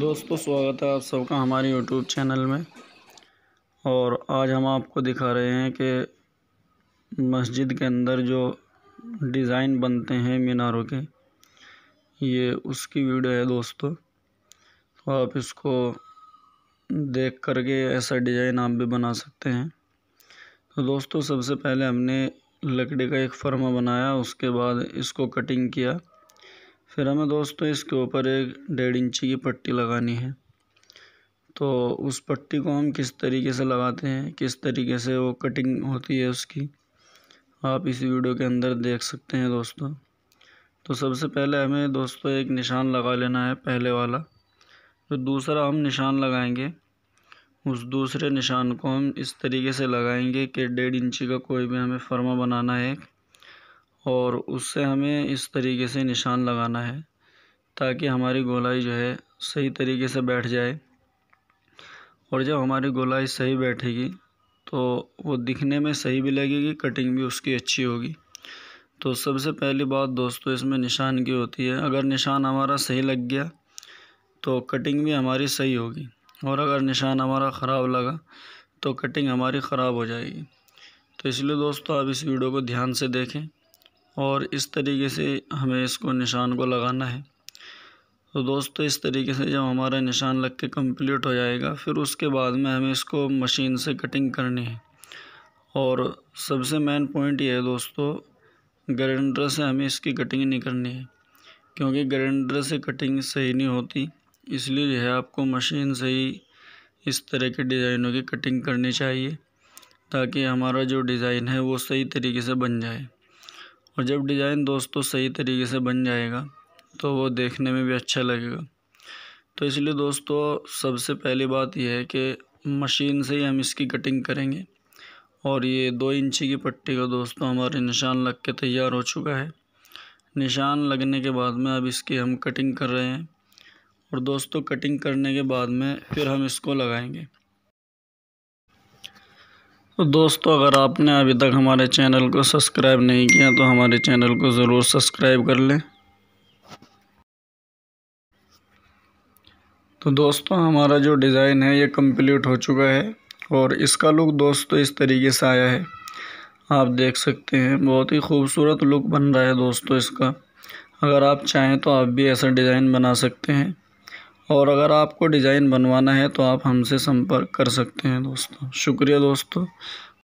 दोस्तों स्वागत है आप सबका हमारे यूट्यूब चैनल में और आज हम आपको दिखा रहे हैं कि मस्जिद के अंदर जो डिज़ाइन बनते हैं मीनारों के ये उसकी वीडियो है दोस्तों तो आप इसको देख करके ऐसा डिज़ाइन आप भी बना सकते हैं तो दोस्तों सबसे पहले हमने लकड़ी का एक फर्मा बनाया उसके बाद इसको कटिंग किया फिर हमें दोस्तों इसके ऊपर एक डेढ़ इंची की पट्टी लगानी है तो उस पट्टी को हम किस तरीके से लगाते हैं किस तरीके से वो कटिंग होती है उसकी आप इस वीडियो के अंदर देख सकते हैं दोस्तों तो सबसे पहले हमें दोस्तों एक निशान लगा लेना है पहले वाला जो तो दूसरा हम निशान लगाएंगे उस दूसरे निशान को हम इस तरीके से लगाएंगे कि डेढ़ इंची का कोई भी हमें फर्मा बनाना है एक और उससे हमें इस तरीके से निशान लगाना है ताकि हमारी गोलाई जो है सही तरीके से बैठ जाए और जब हमारी गोलाई सही बैठेगी तो वो दिखने में सही भी लगेगी कटिंग भी उसकी अच्छी होगी तो सबसे पहली बात दोस्तों इसमें निशान की होती है अगर निशान हमारा सही लग गया तो कटिंग भी हमारी सही होगी और अगर निशान हमारा ख़राब लगा तो कटिंग हमारी ख़राब हो जाएगी तो इसलिए दोस्तों आप इस वीडियो को ध्यान से देखें और इस तरीके से हमें इसको निशान को लगाना है तो दोस्तों इस तरीके से जब हमारा निशान लग के कम्प्लीट हो जाएगा फिर उसके बाद में हमें इसको मशीन से कटिंग करनी है और सबसे मेन पॉइंट ये है दोस्तों ग्रेंडर से हमें इसकी कटिंग नहीं करनी है क्योंकि ग्रेंडर से कटिंग सही नहीं होती इसलिए जो है आपको मशीन से ही इस तरह के डिज़ाइनों की कटिंग करनी चाहिए ताकि हमारा जो डिज़ाइन है वो सही तरीके से बन जाए और जब डिज़ाइन दोस्तों सही तरीके से बन जाएगा तो वो देखने में भी अच्छा लगेगा तो इसलिए दोस्तों सबसे पहली बात यह है कि मशीन से ही हम इसकी कटिंग करेंगे और ये दो इंची की पट्टी का दोस्तों हमारे निशान लग के तैयार हो चुका है निशान लगने के बाद में अब इसकी हम कटिंग कर रहे हैं और दोस्तों कटिंग करने के बाद में फिर हम इसको लगाएंगे तो दोस्तों अगर आपने अभी तक हमारे चैनल को सब्सक्राइब नहीं किया तो हमारे चैनल को ज़रूर सब्सक्राइब कर लें तो दोस्तों हमारा जो डिज़ाइन है ये कंप्लीट हो चुका है और इसका लुक दोस्तों इस तरीके से आया है आप देख सकते हैं बहुत ही खूबसूरत लुक बन रहा है दोस्तों इसका अगर आप चाहें तो आप भी ऐसा डिज़ाइन बना सकते हैं और अगर आपको डिज़ाइन बनवाना है तो आप हमसे संपर्क कर सकते हैं दोस्तों शुक्रिया दोस्तों